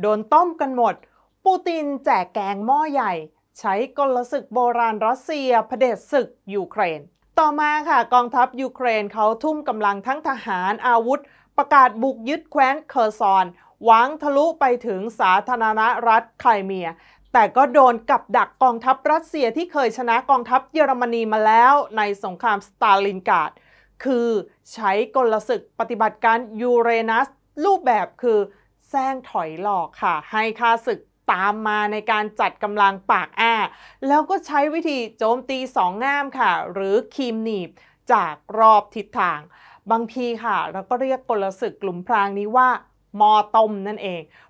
โดนต้มกันหมด ปูตินแจกแกงหม้อใหญ่ ใช้กลศึกโบราณรัสเซียเผด็จศึกยูเครน ต่อมาค่ะ กองทัพยูเครนเขาทุ่มกำลังทั้งทหารอาวุธ ประกาศบุกยึดแคว้นเคอร์ซอนหวังทะลุไปถึงสาธารณรัฐไครเมีย แต่ก็โดนกับดักกองทัพรัสเซียที่เคยชนะกองทัพเยอรมนีมาแล้วในสงครามสตาลินกาด คือ ใช้กลศึกปฏิบัติการยูเรนัส รูปแบบคือแซงถอยหลอกค่ะ ให้ข้าศึกตามมาในการจัดกำลังปากแอ แล้วก็ใช้วิธีโจมตีสองงามค่ะ หรือคีมหนีบจากรอบทิศทาง บางทีค่ะเราก็เรียกกลศึกกลุ่มพรางนี้ว่ามอต้มนั่นเอง